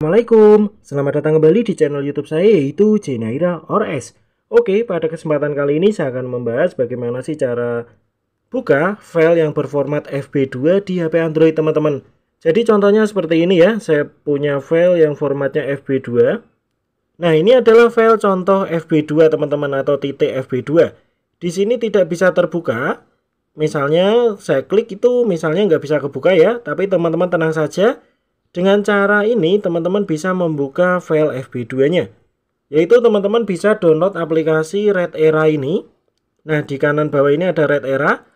Assalamualaikum, selamat datang kembali di channel YouTube saya yaitu Jenaira ORS. Oke, pada kesempatan kali ini saya akan membahas bagaimana sih cara buka file yang berformat FB2 di HP Android teman-teman. Jadi contohnya seperti ini ya, saya punya file yang formatnya FB2. Nah ini adalah file contoh FB2 teman-teman atau titik FB2. Di sini tidak bisa terbuka, misalnya saya klik itu misalnya nggak bisa kebuka ya, tapi teman-teman tenang saja, dengan cara ini, teman-teman bisa membuka file FB2-nya. Yaitu teman-teman bisa download aplikasi Red Era ini. Nah, di kanan bawah ini ada Red Era.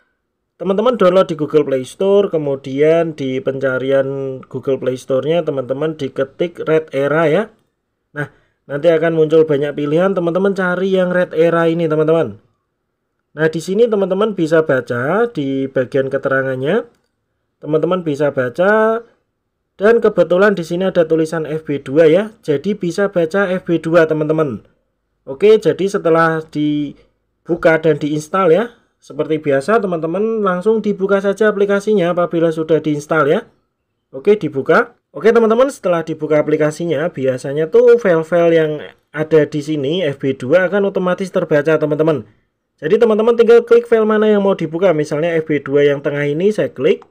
Teman-teman download di Google Play Store, kemudian di pencarian Google Play Store-nya teman-teman diketik Red Era ya. Nah, nanti akan muncul banyak pilihan, teman-teman cari yang Red Era ini, teman-teman. Nah, di sini teman-teman bisa baca di bagian keterangannya. Teman-teman bisa baca dan kebetulan di sini ada tulisan FB2 ya, jadi bisa baca FB2 teman-teman. Oke, jadi setelah dibuka dan diinstal ya, seperti biasa teman-teman langsung dibuka saja aplikasinya apabila sudah diinstal ya. Oke, dibuka. Oke teman-teman, setelah dibuka aplikasinya, biasanya tuh file-file yang ada di sini FB2 akan otomatis terbaca teman-teman. Jadi teman-teman tinggal klik file mana yang mau dibuka, misalnya FB2 yang tengah ini saya klik.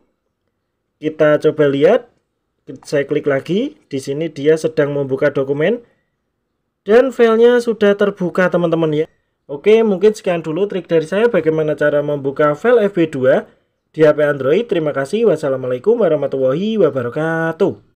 Kita coba lihat saya klik lagi di sini dia sedang membuka dokumen dan filenya sudah terbuka teman-teman ya Oke mungkin sekian dulu trik dari saya bagaimana cara membuka file FB2 di HP Android terima kasih wassalamualaikum warahmatullahi wabarakatuh